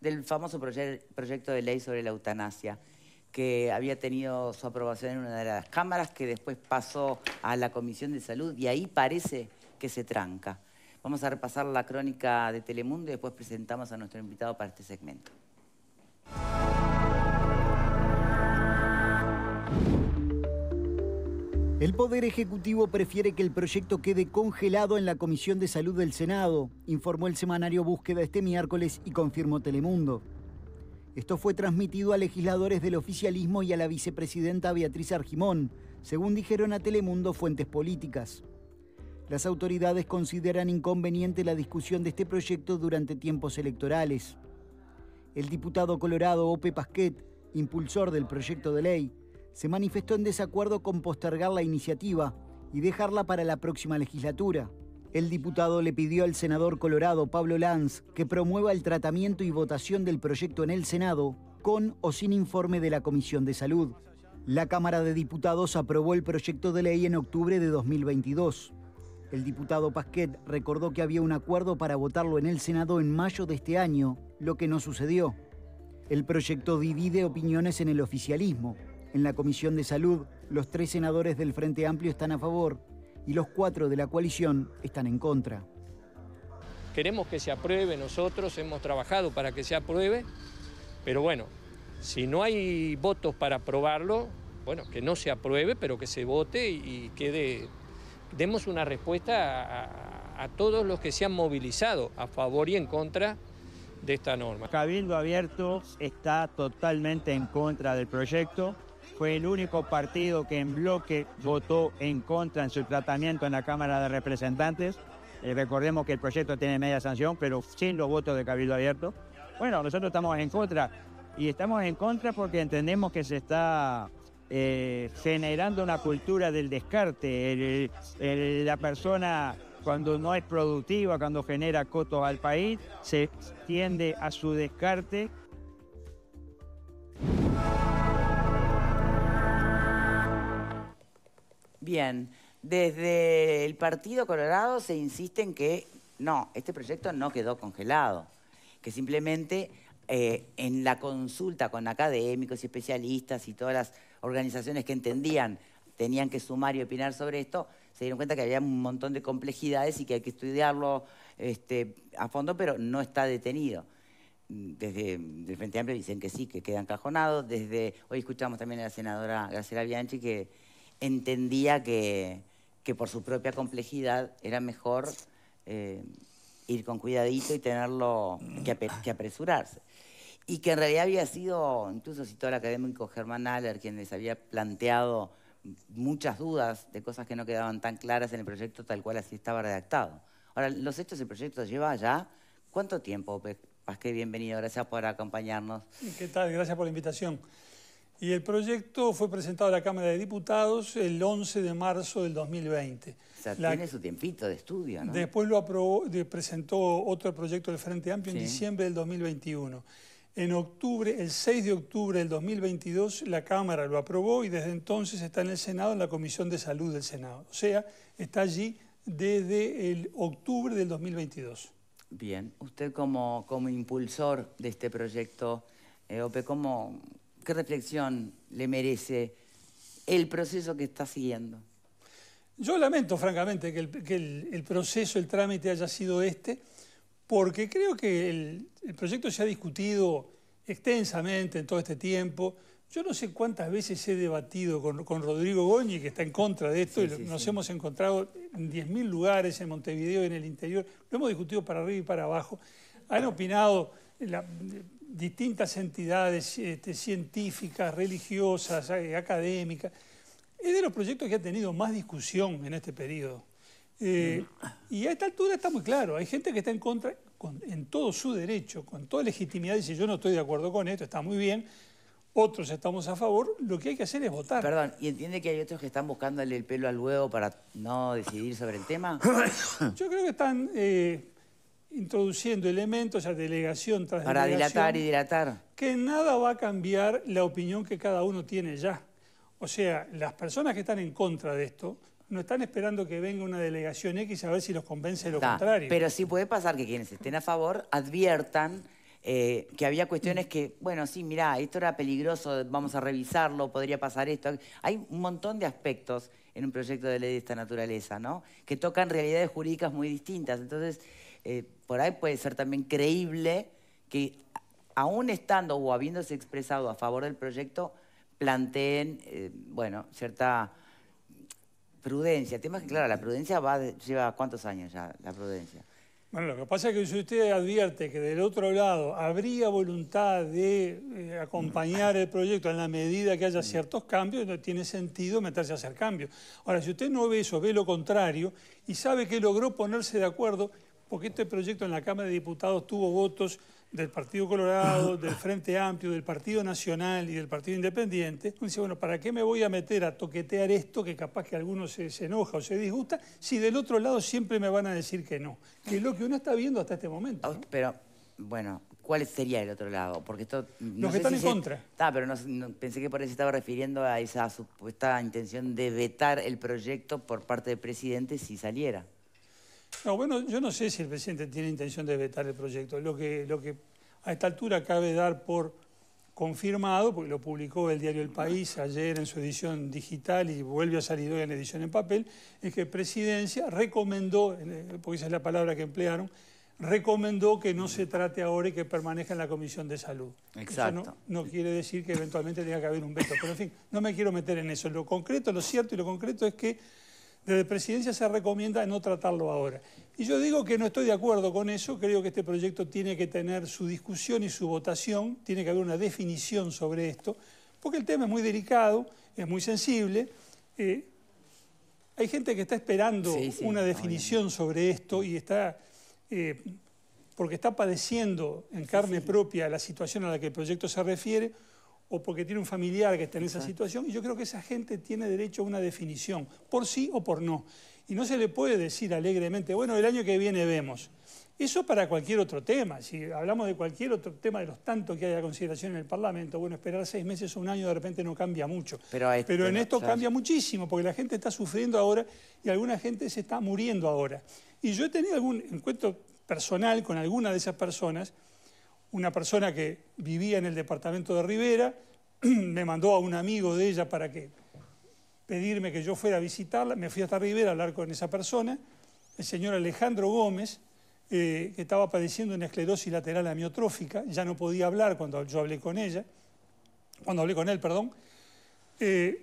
del famoso proyecto de ley sobre la eutanasia, que había tenido su aprobación en una de las cámaras, que después pasó a la Comisión de Salud y ahí parece que se tranca. Vamos a repasar la crónica de Telemundo y después presentamos a nuestro invitado para este segmento. El Poder Ejecutivo prefiere que el proyecto quede congelado en la Comisión de Salud del Senado, informó el semanario Búsqueda este miércoles y confirmó Telemundo. Esto fue transmitido a legisladores del oficialismo y a la vicepresidenta Beatriz Argimón, según dijeron a Telemundo fuentes políticas. Las autoridades consideran inconveniente la discusión de este proyecto durante tiempos electorales. El diputado colorado Ope Pasquet, impulsor del proyecto de ley, se manifestó en desacuerdo con postergar la iniciativa y dejarla para la próxima legislatura. El diputado le pidió al senador colorado Pablo Lanz que promueva el tratamiento y votación del proyecto en el Senado con o sin informe de la Comisión de Salud. La Cámara de Diputados aprobó el proyecto de ley en octubre de 2022. El diputado Pasquet recordó que había un acuerdo para votarlo en el Senado en mayo de este año, lo que no sucedió. El proyecto divide opiniones en el oficialismo. En la Comisión de Salud, los tres senadores del Frente Amplio están a favor y los cuatro de la coalición están en contra. Queremos que se apruebe, nosotros hemos trabajado para que se apruebe, pero bueno, si no hay votos para aprobarlo, bueno, que no se apruebe, pero que se vote y quede, demos una respuesta a, a todos los que se han movilizado a favor y en contra de esta norma. Cabildo Abierto está totalmente en contra del proyecto fue el único partido que en bloque votó en contra en su tratamiento en la Cámara de Representantes. Eh, recordemos que el proyecto tiene media sanción, pero sin los votos de Cabildo Abierto. Bueno, nosotros estamos en contra. Y estamos en contra porque entendemos que se está eh, generando una cultura del descarte. la persona cuando no es productiva, cuando genera costos al país, se tiende a su descarte Bien, desde el Partido Colorado se insiste en que no, este proyecto no quedó congelado, que simplemente eh, en la consulta con académicos y especialistas y todas las organizaciones que entendían tenían que sumar y opinar sobre esto, se dieron cuenta que había un montón de complejidades y que hay que estudiarlo este, a fondo, pero no está detenido. Desde el Frente Amplio dicen que sí, que queda encajonado. Desde hoy escuchamos también a la senadora Graciela Bianchi que entendía que, por su propia complejidad era mejor eh, ir con cuidadito y tenerlo que, apresurarse. Y que en realidad había sido, incluso citó al académico Germán Aller, quien les había planteado muchas dudas de cosas que no quedaban tan claras en el proyecto tal cual así estaba redactado. Ahora, los hechos del proyecto lleva ya, ¿cuánto tiempo, Paz? bienvenido, gracias por acompañarnos. ¿Qué tal? Gracias por la invitación. Y el proyecto fue presentado a la Cámara de Diputados el 11 de marzo del 2020. O sea, tiene su tiempito de estudio, ¿no? Después lo aprobó, presentó otro proyecto del Frente Amplio en diciembre del 2021. En octubre, el 6 de octubre del 2022, la Cámara lo aprobó y desde entonces está en el Senado, en la Comisión de Salud del Senado. O sea, está allí desde el octubre del 2022. Bien, usted como, como impulsor de este proyecto, eh, OPE, ¿cómo, ¿Qué reflexión le merece el proceso que está siguiendo? Yo lamento, francamente, que, el, proceso, el trámite haya sido este, porque creo que el, proyecto se ha discutido extensamente en todo este tiempo. Yo no sé cuántas veces he debatido con, Rodrigo Goñi, que está en contra de esto, y nos hemos encontrado en 10.000 lugares en Montevideo y en el interior. Lo hemos discutido para arriba y para abajo. Han opinado distintas entidades este, científicas, religiosas, eh, académicas. Es de los proyectos que ha tenido más discusión en este periodo. Eh, mm. y a esta altura está muy claro, hay gente que está en contra, en todo su derecho, con toda legitimidad, dice yo no estoy de acuerdo con esto, está muy bien, otros estamos a favor, lo que hay que hacer es votar. Perdón, ¿y entiende que hay otros que están buscándole el pelo al huevo para no decidir sobre el tema? Yo creo que están eh, introduciendo elementos a delegación tras delegación. Para dilatar y dilatar. Que nada va a cambiar la opinión que cada uno tiene ya. O sea, las personas que están en contra de esto no están esperando que venga una delegación X a ver si los convence de lo contrario. Pero sí puede pasar que quienes estén a favor adviertan eh, que había cuestiones que, bueno, sí, mirá, esto era peligroso, vamos a revisarlo, podría pasar esto. Hay un montón de aspectos en un proyecto de ley de esta naturaleza, ¿no? Que tocan realidades jurídicas muy distintas. Entonces, eh, por ahí puede ser también creíble que aún estando o habiéndose expresado a favor del proyecto, planteen, eh, bueno, cierta prudencia. Temas que, claro, la prudencia va lleva cuántos años ya, la prudencia. Bueno, lo que pasa es que si usted advierte que del otro lado habría voluntad de eh, acompañar el proyecto en la medida que haya ciertos cambios, no tiene sentido meterse a hacer cambios. Ahora, si usted no ve eso, ve lo contrario y sabe que logró ponerse de acuerdo, porque este proyecto en la Cámara de Diputados tuvo votos del Partido Colorado, del Frente Amplio, del Partido Nacional y del Partido Independiente. Uno dice, bueno, ¿para qué me voy a meter a toquetear esto que capaz que alguno se, enoja o se disgusta si del otro lado siempre me van a decir que no? Que es lo que uno está viendo hasta este momento. Pero, bueno, ¿cuál sería el otro lado? Porque esto... No Los que están en contra. Está, ah, pero pensé que por eso estaba refiriendo a esa supuesta intención de vetar el proyecto por parte del presidente si saliera. No, bueno, yo no sé si el presidente tiene intención de vetar el proyecto. Lo que, lo que a esta altura cabe dar por confirmado, porque lo publicó el diario El País ayer en su edición digital y vuelve a salir hoy en edición en papel, es que Presidencia recomendó, porque esa es la palabra que emplearon, recomendó que no se trate ahora y que permanezca en la Comisión de Salud. Exacto. no, no, quiere decir que eventualmente tenga que haber un veto, pero en fin, no me quiero meter en eso. Lo concreto, lo cierto y lo concreto es que desde presidencia se recomienda no tratarlo ahora. Y yo digo que no estoy de acuerdo con eso, creo que este proyecto tiene que tener su discusión y su votación, tiene que haber una definición sobre esto, porque el tema es muy delicado, es muy sensible. Eh, hay gente que está esperando una definición sobre esto y está, eh, porque está padeciendo en carne propia la situación a la que el proyecto se refiere, o porque tiene un familiar que está en esa situación, y yo creo que esa gente tiene derecho a una definición, por sí o por no. Y no se le puede decir alegremente, bueno, el año que viene vemos. Eso para cualquier otro tema, si hablamos de cualquier otro tema de los tantos que hay a consideración en el Parlamento, bueno, esperar seis meses o un año de repente no cambia mucho. Pero, este en esto cambia muchísimo, porque la gente está sufriendo ahora y alguna gente se está muriendo ahora. Y yo he tenido algún encuentro personal con alguna de esas personas una persona que vivía en el departamento de Rivera, me mandó a un amigo de ella para que pedirme que yo fuera a visitarla, me fui hasta Rivera a hablar con esa persona, el señor Alejandro Gómez, eh, que estaba padeciendo una esclerosis lateral amiotrófica, ya no podía hablar cuando yo hablé con ella, cuando hablé con él, perdón, eh,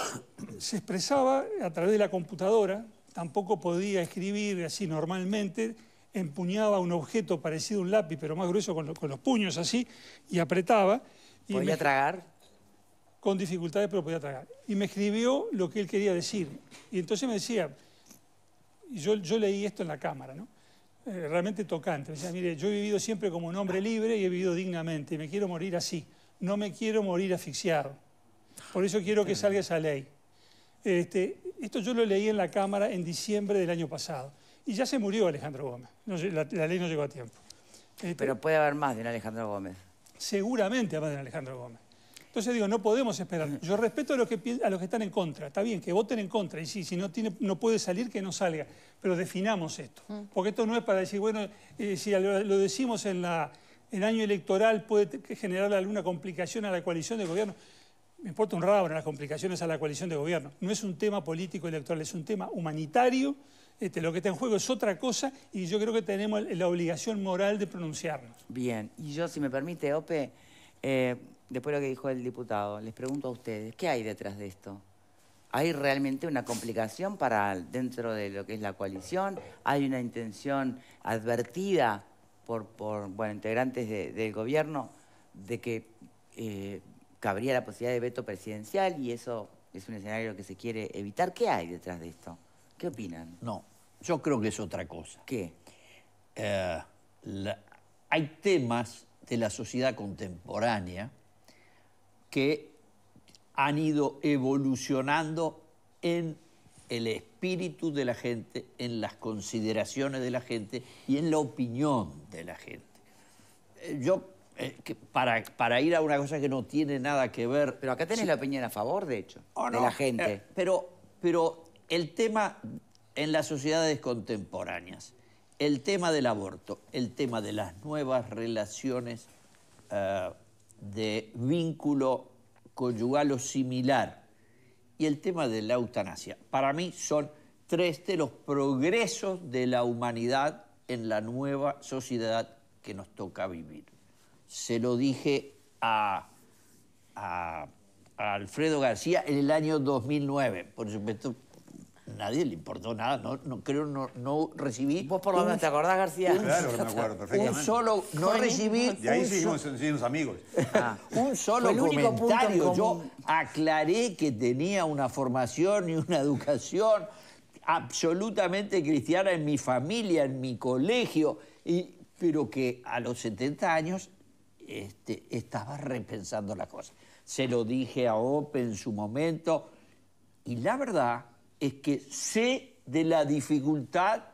se expresaba a través de la computadora, tampoco podía escribir así normalmente, empuñaba un objeto parecido a un lápiz, pero más grueso, con, los puños así, y apretaba. Y ¿Podía tragar? Con dificultades, pero podía tragar. Y me escribió lo que él quería decir. Y entonces me decía, yo, yo leí esto en la cámara, ¿no? Eh, realmente tocante. Me decía, mire, yo he vivido siempre como un hombre libre y he vivido dignamente, y me quiero morir así. No me quiero morir asfixiado. Por eso quiero que salga esa ley. Este, esto yo lo leí en la Cámara en diciembre del año pasado. Y ya se murió Alejandro Gómez. la, ley no llegó a tiempo. Este, Pero puede haber más de Alejandro Gómez. Seguramente más de Alejandro Gómez. Entonces digo, no podemos esperar. Yo respeto a los, que, están en contra. Está bien, que voten en contra. Y si no, tiene, no puede salir, que no salga. Pero definamos esto. Porque esto no es para decir, bueno, eh, si lo, decimos en el año electoral puede generar alguna complicación a la coalición de gobierno. Me importa un rabo las complicaciones a la coalición de gobierno. No es un tema político electoral, es un tema humanitario este, lo que está en juego es otra cosa y yo creo que tenemos la obligación moral de pronunciarnos. Bien, y yo si me permite, Ope, eh, después de lo que dijo el diputado, les pregunto a ustedes, ¿qué hay detrás de esto? ¿Hay realmente una complicación para dentro de lo que es la coalición? ¿Hay una intención advertida por, integrantes del gobierno de que eh, cabría la posibilidad de veto presidencial y eso es un escenario que se quiere evitar? ¿Qué hay detrás de esto? ¿Qué opinan? No, yo creo que es otra cosa. ¿Qué? Eh, hay temas de la sociedad contemporánea que han ido evolucionando en el espíritu de la gente, en las consideraciones de la gente y en la opinión de la gente. Eh, yo, eh, para, para, ir a una cosa que no tiene nada que ver... Pero acá tenés la opinión a favor, de hecho, oh, de la gente. pero, pero el tema en las sociedades contemporáneas. El tema del aborto, el tema de las nuevas relaciones eh, de vínculo conyugal o similar y el tema de la eutanasia. Para mí son tres de los progresos de la humanidad en la nueva sociedad que nos toca vivir. Se lo dije a, a Alfredo García en el año 2009, por supuesto nadie le importó nada, no, creo, no, no recibí... Vos por lo menos te acordás, García. Un, claro que me acuerdo, perfectamente. Un solo, no recibí... Y ahí seguimos, siendo amigos. Ah. un solo comentario, yo aclaré que tenía una formación y una educación absolutamente cristiana en mi familia, en mi colegio, y, pero que a los 70 años este, estaba repensando las cosas. Se lo dije a Ope en su momento, y la verdad es que sé de la dificultad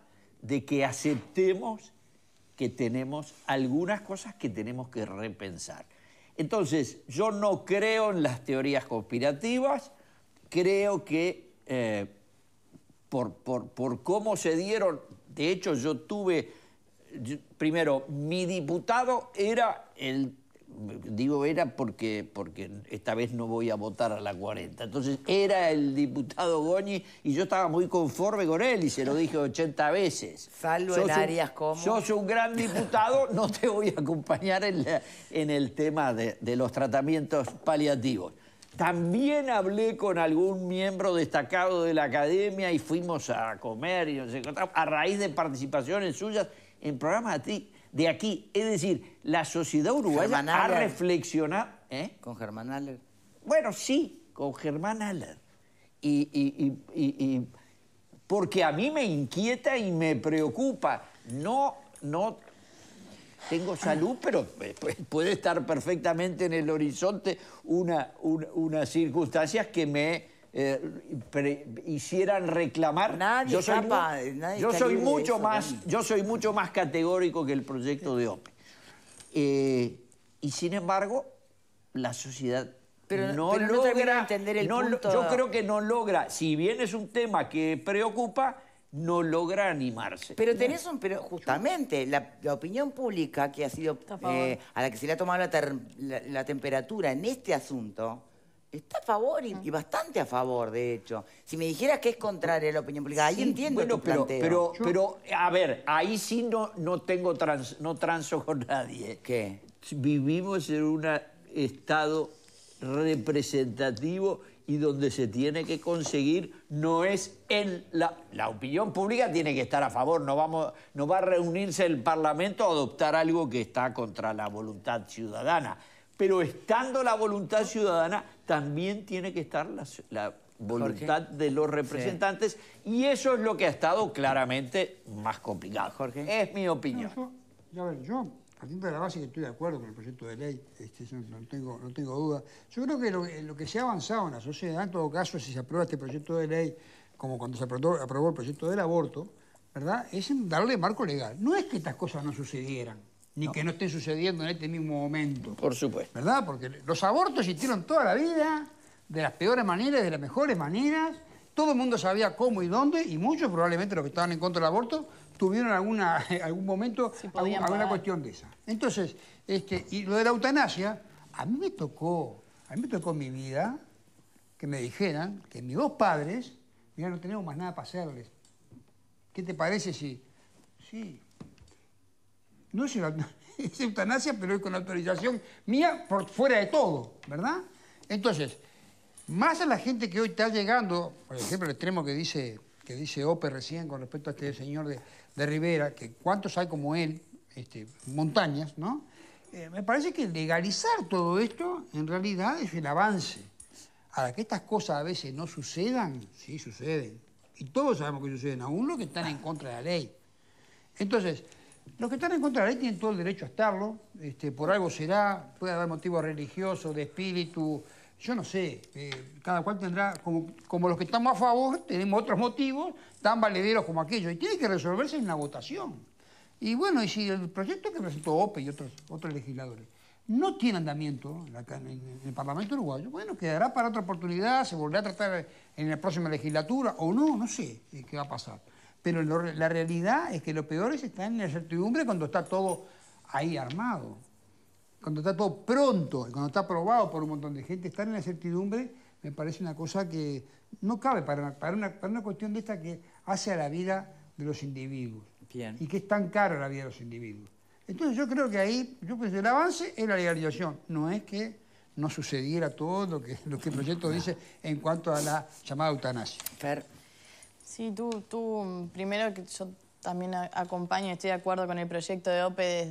de que aceptemos que tenemos algunas cosas que tenemos que repensar. Entonces, yo no creo en las teorías conspirativas, creo que eh, por, cómo se dieron, de hecho yo tuve, primero, mi diputado era el digo era porque, porque esta vez no voy a votar a la 40. Entonces era el diputado Goñi y yo estaba muy conforme con él y se lo dije 80 veces. Salvo en áreas como... un gran diputado, no te voy a acompañar en, el tema de, de los tratamientos paliativos. También hablé con algún miembro destacado de la academia y fuimos a comer y nos encontramos a raíz de participaciones suyas en programas de ti de aquí. Es decir, la sociedad uruguaya ha reflexionado... ¿eh? ¿eh? Con Germán Aller. Bueno, sí, con Germán Aller. Y, porque a mí me inquieta y me preocupa. No, no tengo salud, pero eh, pues, puede estar perfectamente en el horizonte unas una, circunstancias que me eh, hicieran reclamar. yo soy, mucho más, yo soy mucho más categórico que el proyecto de OPE. Eh, y sin embargo, la sociedad no logra entender el Yo creo que no logra, si bien es un tema que preocupa, no logra animarse. Pero tenés un, pero justamente la, opinión pública que ha sido eh, a la que se le ha tomado la temperatura en este asunto Está a favor ah. y, bastante a favor, de hecho. Si me dijeras que es contraria a la opinión pública, ahí entiendo que tu pero, planteo. Pero, a ver, ahí sí no, no tengo trans, no transo con nadie. ¿Qué? Vivimos en un estado representativo y donde se tiene que conseguir no es en la, la opinión pública tiene que estar a favor, no, vamos, no va a reunirse el Parlamento a adoptar algo que está contra la voluntad ciudadana. Pero estando la voluntad ciudadana, también tiene que estar la, voluntad de los representantes y eso es lo que ha estado claramente más complicado. Jorge. Es mi opinión. yo, a ver, de la base que estoy de acuerdo con el proyecto de ley, este, no, tengo, no duda, yo creo que eh, lo, que se ha avanzado en la sociedad, en todo caso, si se aprueba este proyecto de ley, como cuando se aprobó, el proyecto del aborto, ¿verdad? Es darle marco legal. No es que estas cosas no sucedieran ni que no estén sucediendo en este mismo momento. Por supuesto. ¿Verdad? Porque los abortos existieron toda la vida, de las peores maneras, de las mejores maneras. Todo el mundo sabía cómo y dónde, y muchos, probablemente los que estaban en contra del aborto, tuvieron alguna, algún momento alguna cuestión de esa. Entonces, este, y lo de la eutanasia, a mí me tocó, a mí me tocó mi vida que me dijeran que mis dos padres, mira, no tenemos más nada para hacerles. ¿Qué te parece si...? Sí, no es, eutanasia, pero es con autorización mía por fuera de todo, ¿verdad? Entonces, más a la gente que hoy está llegando, por ejemplo, el extremo que dice, que dice Ope recién con respecto a este señor de, Rivera, que cuántos hay como él, este, montañas, ¿no? Eh, me parece que legalizar todo esto en realidad es el avance. Ahora, que estas cosas a veces no sucedan, sí suceden. Y todos sabemos que suceden, aún los que están en contra de la ley. Entonces, los que están en contra de la ley tienen todo el derecho a estarlo, este, por algo será, puede haber motivos religiosos, de espíritu, yo no sé, eh, cada cual tendrá, como, como, los que estamos a favor, tenemos otros motivos tan valederos como aquellos, y tiene que resolverse en la votación. Y bueno, y si el proyecto que presentó OPE y otros, otros legisladores no tiene andamiento en el Parlamento uruguayo, bueno, quedará para otra oportunidad, se volverá a tratar en la próxima legislatura o no, no sé eh, qué va a pasar. Pero la realidad es que lo peor es estar en la incertidumbre cuando está todo ahí armado. Cuando está todo pronto, cuando está aprobado por un montón de gente, estar en la incertidumbre me parece una cosa que no cabe para, una, cuestión de esta que hace a la vida de los individuos. Y que es tan cara la vida de los individuos. Entonces yo creo que ahí, yo que el avance es la legalización, no es que no sucediera todo lo que, el proyecto dice en cuanto a la llamada eutanasia. Sí, tú, tú mm, primero que yo también acompaño, estoy de acuerdo con el proyecto de OPE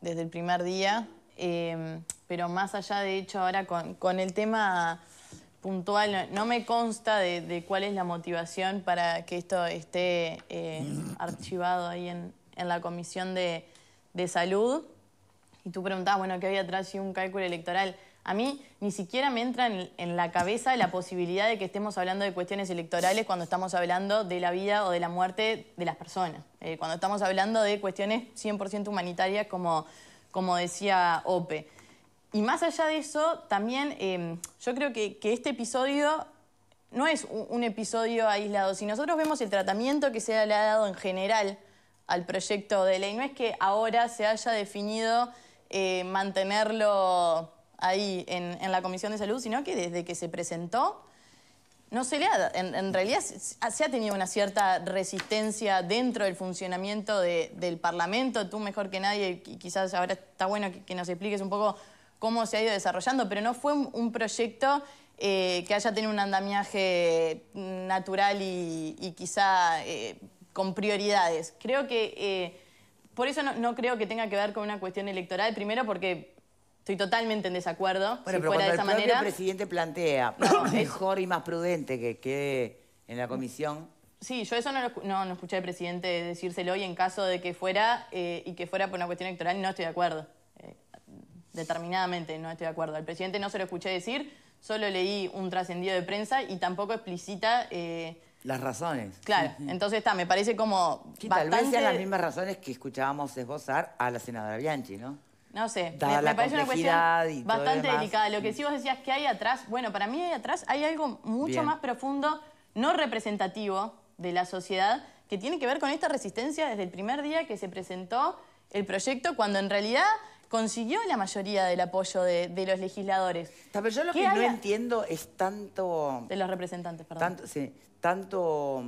desde, el primer día, em, pero más allá de hecho ahora con, el tema puntual, no, me consta de, cuál es la motivación para que esto esté em, archivado ahí en, en la Comisión de, de Salud. Y tú preguntabas, bueno, ¿qué había atrás y un cálculo electoral? a mí ni siquiera me entra en, la cabeza la posibilidad de que estemos hablando de cuestiones electorales cuando estamos hablando de la vida o de la muerte de las personas. Eh, cuando estamos hablando de cuestiones 100% humanitarias, como, como decía Ope. Y más allá de eso, también em, yo creo que, este episodio no es un, episodio aislado. Si nosotros vemos el tratamiento que se le ha dado en general al proyecto de ley, no es que ahora se haya definido eh, mantenerlo ahí en, en la Comisión de Salud, sino que desde que se presentó no se le ha, en, realidad se ha tenido una cierta resistencia dentro del funcionamiento del Parlamento. Tú mejor que nadie, quizás ahora está bueno que, nos expliques un poco cómo se ha ido desarrollando, pero no fue un, proyecto eh, que haya tenido un andamiaje natural y, quizá eh, con prioridades. Creo que... Eh, por eso no creo que tenga que ver con una cuestión electoral, primero porque Estoy totalmente en desacuerdo. Bueno, si pero de el presidente plantea mejor y más prudente que quede en la comisión. Sí, yo eso no, lo, escuché al presidente decírselo y en caso de que fuera eh, y que fuera por una cuestión electoral no estoy de acuerdo. Eh, determinadamente no estoy de acuerdo. Al presidente no se lo escuché decir, solo leí un trascendido de prensa y tampoco explicita... Eh, las razones. Claro, entonces está, me parece como... tal vez sean las mismas razones que escuchábamos esbozar a la senadora Bianchi, ¿no? No sé, me, parece una cuestión bastante delicada. Lo que sí vos decías que hay atrás, bueno, para mí hay atrás hay algo mucho más profundo, no representativo de la sociedad, que tiene que ver con esta resistencia desde el primer día que se presentó el proyecto, cuando en realidad consiguió la mayoría del apoyo de, los legisladores. Pero yo lo que no entiendo es tanto... De los representantes, perdón. Tanto, sí, tanto...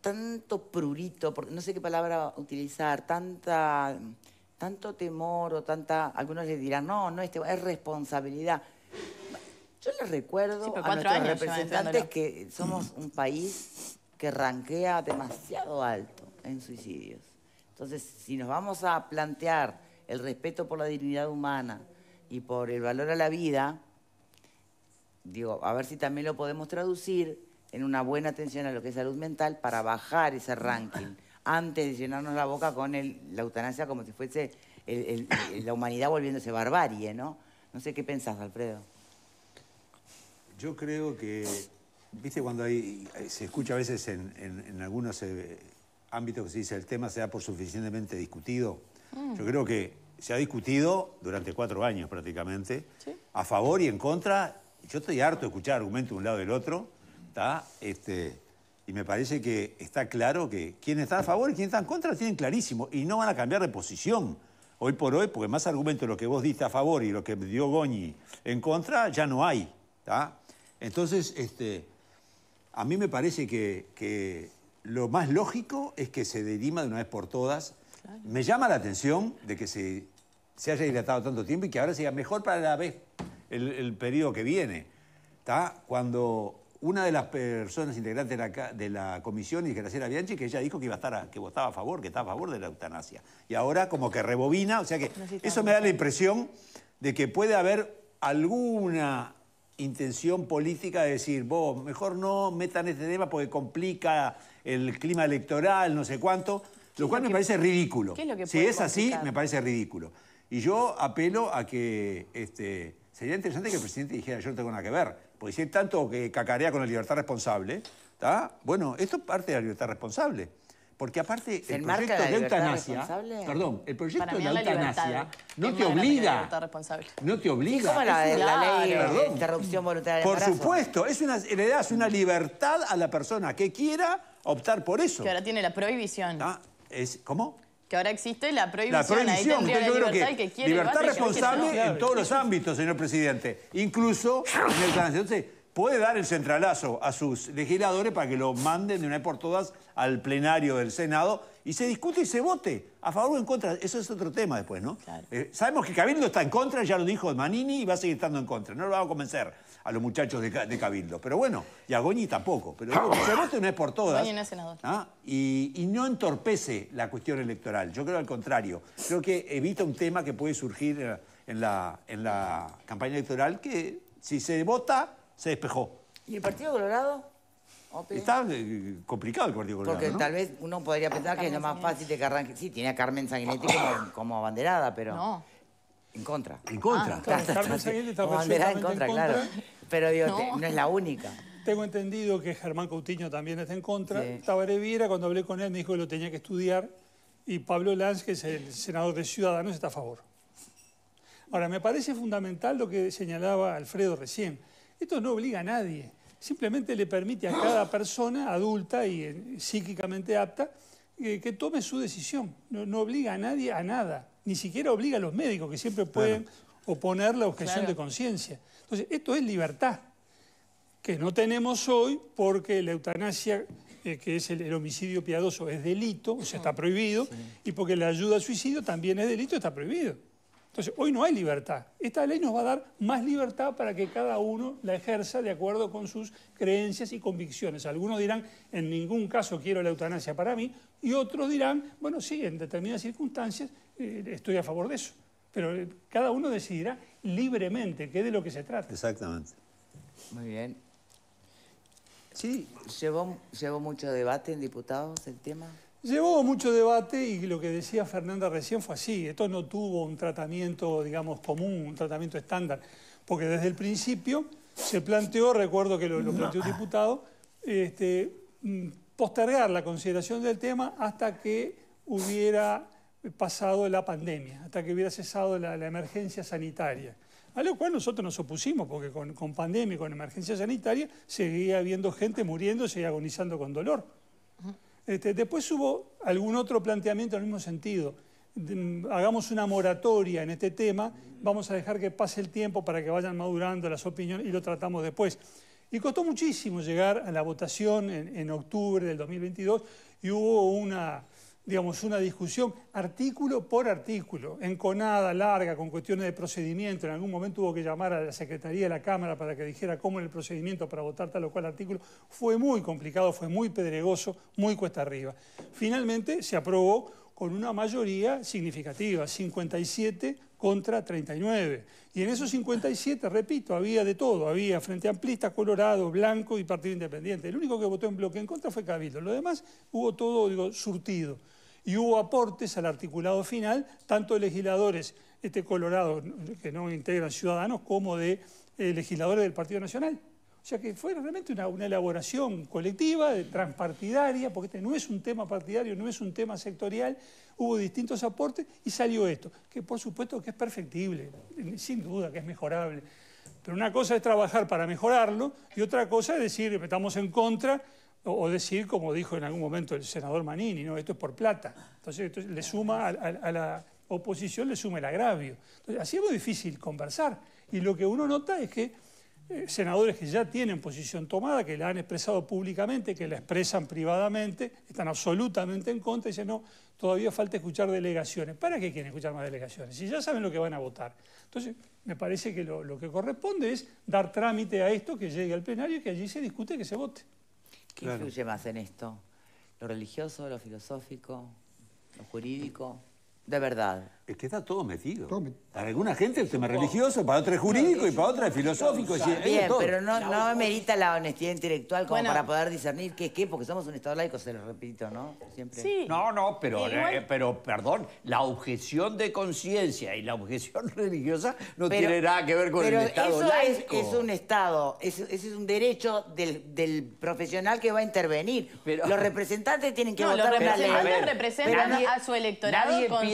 Tanto prurito, porque no sé qué palabra utilizar, tanta tanto temor o tanta. Algunos les dirán, no, no es, este es responsabilidad. Yo les recuerdo a nuestros representantes que somos un país que ranquea demasiado alto en suicidios. Entonces, si nos vamos a plantear el respeto por la dignidad humana y por el valor a la vida, digo, a ver si también lo podemos traducir en una buena atención a lo que es salud mental para bajar ese ranking antes de llenarnos la boca con el, la eutanasia como si fuese la humanidad volviéndose barbarie, ¿no? No sé qué pensás, Alfredo. Yo creo que, viste, cuando hay, eh, se escucha a veces en, algunos eh, ámbitos que se dice el tema se da por suficientemente discutido. Mm. Yo creo que se ha discutido durante cuatro años prácticamente, a favor y en contra. Yo estoy harto de escuchar argumentos de un lado y del otro. ¿está? Este, y me parece que está claro que quienes están a favor y quienes están en contra tienen clarísimo y no van a cambiar de posición hoy por hoy, porque más argumentos lo que vos diste a favor y lo que dio Goñi en contra ya no hay. Entonces, este, a mí me parece que, lo más lógico es que se derima de una vez por todas. Me llama la atención de que se, haya dilatado tanto tiempo y que ahora sea mejor para la vez el, el periodo que viene. Cuando una de las personas integrantes de la, comisión y Graciela Bianchi, que ella dijo que iba a estar que votaba a favor, que estaba a favor de la eutanasia. Y ahora como que rebobina, o sea que eso me da la impresión de que puede haber alguna intención política de decir, vos, mejor no metan este tema porque complica el clima electoral, no sé cuánto, lo cual me parece ridículo. si es así, me parece ridículo. Y yo apelo a que este, sería interesante que el presidente dijera, yo no tengo nada que ver porque si hay tanto que cacarea con la libertad responsable, bueno, esto parte de la libertad responsable. Porque aparte, el proyecto de eutanasia. Perdón, el proyecto de eutanasia no te obliga. No te obliga. como la, la ley de interrupción voluntaria Por supuesto, es una, le das una libertad a la persona que quiera optar por eso. Que ahora tiene la prohibición. ¿Cómo? Que ahora existe la prohibición. La Ahí yo creo que, libertad responsable en todos los ámbitos, señor presidente. Incluso en el Entonces, puede dar el centralazo a sus legisladores para que lo manden de una vez por todas al plenario del Senado y se discute y se vote a favor o en contra. Eso es otro tema después, ¿no? Eh, sabemos que Cabildo está en contra, ya lo dijo Manini, y va a seguir estando en contra. No lo vamos a convencer a los muchachos de, Cabildo. Pero bueno, y a Goñi tampoco. Pero se vote una vez por todas. no es ¿ah? Y, no entorpece la cuestión electoral. Yo creo al contrario. Creo que evita un tema que puede surgir en la, en la campaña electoral que si se vota, se despejó. ¿Y el Partido Colorado? Está eh, complicado el Partido Colorado. Porque tal vez uno podría pensar que es lo más fácil de que arranque. Sí, tiene a Carmen Sanguinetti como, como abanderada, pero. No. En contra. En contra. Ah, claro. está en contra, Claro. Pero digo, no. es la única. Tengo entendido que Germán Coutinho también está en contra. Sí. Tabaré cuando hablé con él, me dijo que lo tenía que estudiar. Y Pablo Lanz, que es el senador de Ciudadanos, está a favor. Ahora, me parece fundamental lo que señalaba Alfredo recién. Esto no obliga a nadie. Simplemente le permite a cada persona adulta y eh, psíquicamente apta eh, que, tome su decisión. no obliga a nadie a nada ni siquiera obliga a los médicos, que siempre pueden oponer la objeción de conciencia. Entonces, esto es libertad, que no tenemos hoy porque la eutanasia, eh, que es el, homicidio piadoso, es delito, o sea, está ah. prohibido, y porque la ayuda al suicidio también es delito, está prohibido. Entonces, hoy no hay libertad. Esta ley nos va a dar más libertad para que cada uno la ejerza de acuerdo con sus creencias y convicciones. Algunos dirán, en ningún caso quiero la eutanasia para mí, y otros dirán, bueno, sí, en determinadas circunstancias eh, estoy a favor de eso. Pero eh, cada uno decidirá libremente qué de lo que se trata. Exactamente. Muy bien. Sí, ¿Llevó, llevó mucho debate en diputados el tema? Llevó mucho debate y lo que decía Fernanda recién fue así. Esto no tuvo un tratamiento, digamos, común, un tratamiento estándar, porque desde el principio se planteó, recuerdo que lo, planteó un diputado, este, mm, postergar la consideración del tema hasta que hubiera pasado la pandemia, hasta que hubiera cesado la, emergencia sanitaria. A lo cual nosotros nos opusimos, porque con, pandemia y con emergencia sanitaria seguía habiendo gente muriendo, y agonizando con dolor. Este, después hubo algún otro planteamiento en el mismo sentido. hagamos una moratoria en este tema, vamos a dejar que pase el tiempo para que vayan madurando las opiniones y lo tratamos después. Y costó muchísimo llegar a la votación en octubre del 2022 y hubo una, digamos, una discusión artículo por artículo, enconada, larga, con cuestiones de procedimiento. En algún momento hubo que llamar a la Secretaría de la Cámara para que dijera cómo era el procedimiento para votar tal o cual artículo. Fue muy complicado, fue muy pedregoso, muy cuesta arriba. Finalmente se aprobó con una mayoría significativa, 57 contra 39. Y en esos 57, repito, había de todo, había Frente Amplista, Colorado, Blanco y Partido Independiente. El único que votó en bloque en contra fue Cabildo, lo demás hubo todo surtido. Y hubo aportes al articulado final, tanto de legisladores este Colorado que no integran ciudadanos como de eh, legisladores del Partido Nacional. O sea que fue realmente una, elaboración colectiva, transpartidaria, porque este no es un tema partidario, no es un tema sectorial, hubo distintos aportes y salió esto, que por supuesto que es perfectible, sin duda que es mejorable. Pero una cosa es trabajar para mejorarlo y otra cosa es decir, estamos en contra o, decir, como dijo en algún momento el senador Manini, no, esto es por plata. Entonces, esto le suma a, la oposición, le suma el agravio. Entonces, así es muy difícil conversar. Y lo que uno nota es que eh, senadores que ya tienen posición tomada, que la han expresado públicamente, que la expresan privadamente, están absolutamente en contra y dicen, no, todavía falta escuchar delegaciones. ¿Para qué quieren escuchar más delegaciones? Si ya saben lo que van a votar. Entonces, me parece que lo, que corresponde es dar trámite a esto, que llegue al plenario y que allí se discute, que se vote. ¿Qué influye más en esto? ¿Lo religioso, lo filosófico, lo jurídico? De verdad. Es que está todo metido. Para alguna gente el tema religioso, para otra es jurídico y para otra es filosófico. Bien, pero no, no merita la honestidad intelectual como para poder discernir qué es qué, porque somos un Estado laico, se lo repito, ¿no? Siempre. No, no, pero, eh, eh, pero perdón, la objeción de conciencia y la objeción religiosa no tiene nada que ver con el Estado eso Es, un Estado, ese es un derecho del, profesional que va a intervenir. los representantes tienen que votar la ley. Los representantes representan a su electorado con,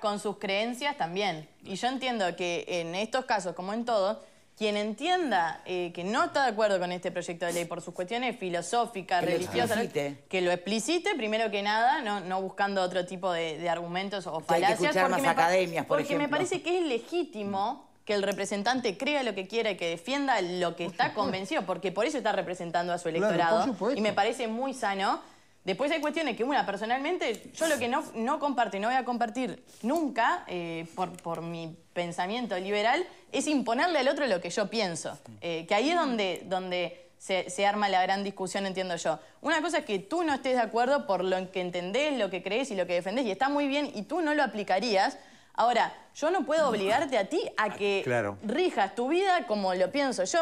con sus creencias también. Y yo entiendo que en estos casos, como en todos, quien entienda eh, que no está de acuerdo con este proyecto de ley por sus cuestiones filosóficas, religiosas, que lo explicite primero que nada, no, buscando otro tipo de, argumentos o falacias. porque me academias, Porque me parece que es legítimo que el representante crea lo que quiera y que defienda lo que está convencido, porque por eso está representando a su electorado. y me parece muy sano Después hay cuestiones que, una, personalmente, yo lo que no, no comparto y no voy a compartir nunca, eh, por, mi pensamiento liberal, es imponerle al otro lo que yo pienso. Eh, que ahí es donde, donde se, arma la gran discusión, entiendo yo. Una cosa es que tú no estés de acuerdo por lo que entendés, lo que crees y lo que defendés, y está muy bien, y tú no lo aplicarías. Ahora, yo no puedo obligarte a ti a ah, que rijas tu vida como lo pienso yo.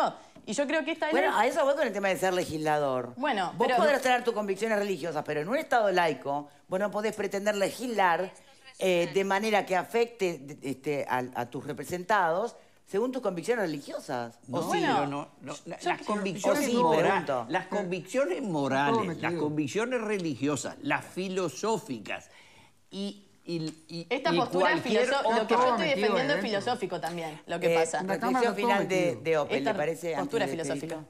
Y yo creo que esta Bueno, a eso voy con el tema de ser legislador. Bueno, Vos podrás tener tus convicciones religiosas, pero en un Estado laico vos no podés pretender legislar eh, de manera que afecte este, a, tus representados según tus convicciones religiosas. No, sí, no, Las, convicciones morales, las convicciones morales, las convicciones religiosas, las filosóficas y esta postura filosófica, lo que yo estoy defendiendo es filosófico también, lo que eh, pasa. Reflexión final de, Opel, ¿le parece? Postura filosófica.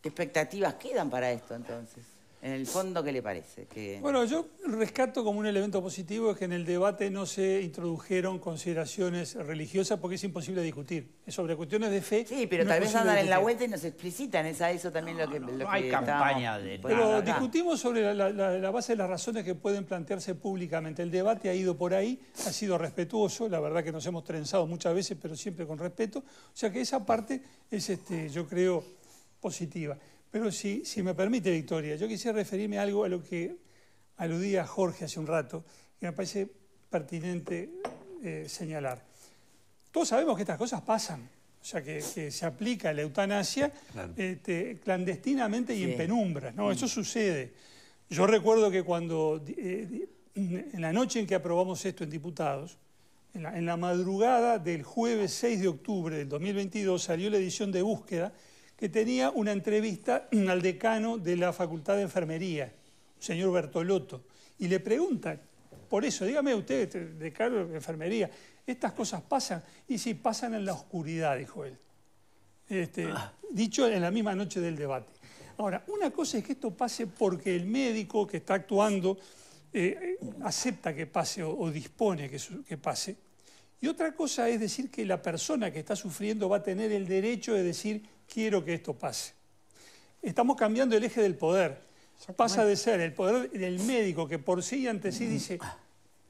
¿Qué expectativas quedan para esto entonces? en el fondo, ¿qué le parece? Bueno, yo rescato como un elemento positivo es que en el debate no se introdujeron consideraciones religiosas porque es imposible discutir. Sobre cuestiones de fe. Sí, pero tal vez andan en la vuelta y nos explicitan. eso también lo que. hay campaña de. Pero discutimos sobre la, base de las razones que pueden plantearse públicamente. El debate ha ido por ahí, ha sido respetuoso. La verdad que nos hemos trenzado muchas veces, pero siempre con respeto. O sea que esa parte es, este, yo creo, positiva. Pero si, si me permite, Victoria, yo quisiera referirme a algo a lo que aludía Jorge hace un rato, que me parece pertinente eh, señalar. Todos sabemos que estas cosas pasan, o sea, que, se aplica la eutanasia este, clandestinamente y en penumbras, ¿no? Eso mm. sucede. Yo recuerdo que cuando, eh, en la noche en que aprobamos esto en diputados, en la madrugada del jueves 6 de octubre del 2022 salió la edición de búsqueda que tenía una entrevista al decano de la Facultad de Enfermería, señor Bertolotto, y le pregunta, por eso, dígame usted, este decano de Enfermería, ¿estas cosas pasan? Y si pasan en la oscuridad, dijo él. Este, ah. Dicho en la misma noche del debate. Ahora, una cosa es que esto pase porque el médico que está actuando eh, eh, acepta que pase o, dispone que pase. Y otra cosa es decir que la persona que está sufriendo va a tener el derecho de decir quiero que esto pase. Estamos cambiando el eje del poder. Pasa de ser el poder del médico que por sí y ante sí mm. dice,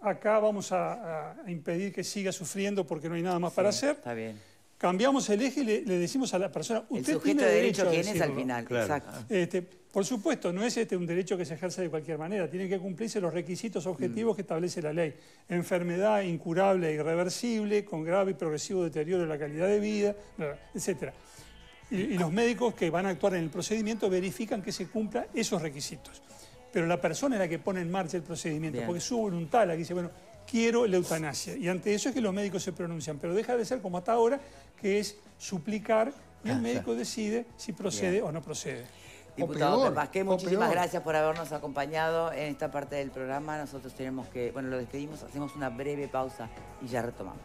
acá vamos a, impedir que siga sufriendo porque no hay nada más para hacer. Cambiamos el eje y le, decimos a la persona, usted el tiene de derecho, a al final, exacto. Ah. Este, por supuesto, no es este un derecho que se ejerce de cualquier manera, Tiene que cumplirse los requisitos objetivos mm. que establece la ley. Enfermedad incurable e irreversible, con grave y progresivo deterioro de la calidad de vida, etcétera y, los médicos que van a actuar en el procedimiento verifican que se cumplan esos requisitos. Pero la persona es la que pone en marcha el procedimiento, porque es su voluntad la que dice, bueno, quiero la eutanasia. Y ante eso es que los médicos se pronuncian, pero deja de ser como hasta ahora, que es suplicar y el ah, médico decide si procede o no procede. Diputado muchísimas gracias por habernos acompañado en esta parte del programa. Nosotros tenemos que, bueno, lo despedimos, hacemos una breve pausa y ya retomamos.